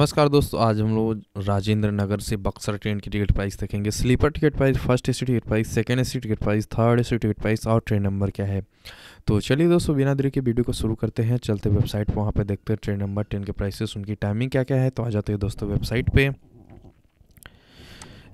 नमस्कार दोस्तों आज हम लोग राजेंद्र नगर से बक्सर ट्रेन की टिकट प्राइस देखेंगे sleeper ticket price first A C ticket price second A C ticket price third A C ticket price और ट्रेन नंबर क्या है तो चलिए दोस्तों बिना देरी के वीडियो को शुरू करते हैं चलते वेबसाइट पर वहाँ पर देखते हैं ट्रेन नंबर ट्रेन के प्राइसेस उनकी टाइमिंग क्या क्या है तो आ जाते हैं दोस्तों वेबसाइट पर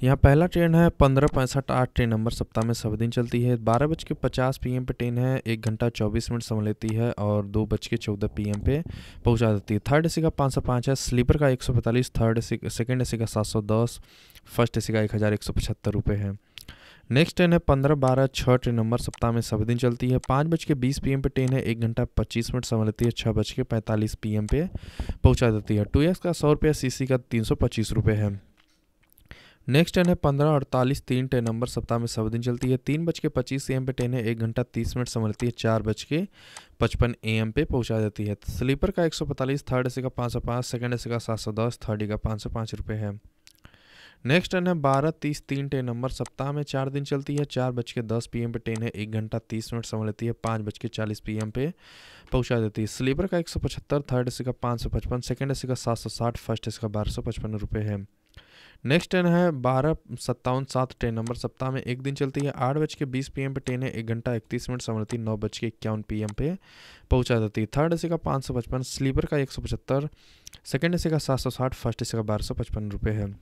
यहाँ पहला ट्रेन है पंद्रह पैंसठ आठ ट्रेन नंबर सप्ताह में सब दिन चलती है बारह बज के पचास पी पे ट्रेन है एक घंटा चौबीस मिनट समय लेती है और दो बज के चौदह पी पे पहुँचा देती है थर्ड ए का पाँच सौ पाँच है स्लीपर का एक सौ पैंतालीस थर्ड ए सेकेंड ए का सात सौ दस फर्स्ट ए का एक हज़ार एक सौ पचहत्तर रुपये है नेक्स्ट ट्रेन है पंद्रह बारह छः ट्रेन नंबर सप्ताह में सब दिन चलती है पाँच बज के बीस पी पे ट्रेन है एक घंटा पच्चीस मिनट समय लेती है छः बज के पैंतालीस पी पे पहुँचा देती है टू एक्स का सौ रुपये सी का तीन सौ पच्चीस रुपये है नेक्स्ट टेन है पंद्रह अड़तालीस तीन टेन नंबर सप्ताह में सब दिन चलती है तीन बज के पच्चीस ए एम पे टेन है एक घंटा तीस मिनट लेती है चार बज के पचपन ए एम पे पहुंचा जाती है स्लीपर का एक सौ पैंतालीस थर्ड एसी का पाँच सौ पाँच सेकेंड एसी का सात सौ दस थर्ड का पाँच सौ पाँच रुपये है नेक्स्ट टर्न है बारह तीस तीन टेन नंबर सप्ताह में चार दिन चलती है चार बज के दस पी एम पे ट्रेन है एक घंटा तीस मिनट समय लेती है पाँच बज के चालीस पी एम पे पहुँचा देती है स्लीपर का एक सौ पचहत्तर थर्ड एसी का पाँच सौ पचपन सेकेंड एसी का सात सौ साठ फर्स्ट एसी का बारह सौ पचपन रुपये है नेक्स्ट ट्रेन है बारह सत्तावन सात ट्रेन नंबर सप्ताह में एक दिन चलती है आठ बज के बीस पी पे ट्रेन है एक घंटा इकतीस मिनट समृति नौ बज के इक्यावन पी पे पहुंचा जाती है थर्ड एसी का पाँच सौ पचपन स्लीपर का एक सौ पचहत्तर सेकेंड एसी का सात सौ साठ फर्स्ट एसी का बारह सौ पचपन रुपये है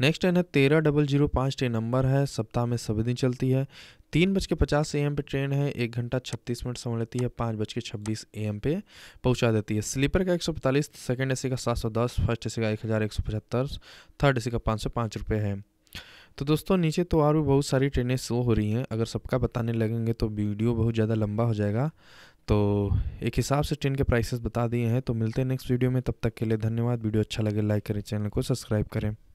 नेक्स्ट है तेरह डबल जीरो पाँच ट्रेन नंबर है सप्ताह में सभी दिन चलती है तीन बज के पचास ए एम पे ट्रेन है एक घंटा छत्तीस मिनट समय लेती है पाँच बज के छब्बीस ए एम पे पहुंचा देती है स्लीपर का एक सौ पैंतालीस सेकेंड ए सी का सात सौ दस फर्स्ट ए सी का एक हज़ार एक सौ पचहत्तर थर्ड ए सी का पाँच सौ पाँच रुपये है तो दोस्तों नीचे तो और भी बहुत सारी ट्रेनें शो हो रही हैं अगर सबका बताने लगेंगे तो वीडियो बहुत ज़्यादा लंबा हो जाएगा तो एक हिसाब से ट्रेन के प्राइसेस बता दिए हैं तो मिलते हैं नेक्स्ट वीडियो में तब तक के लिए धन्यवाद वीडियो अच्छा लगे लाइक करें चैनल को सब्सक्राइब करें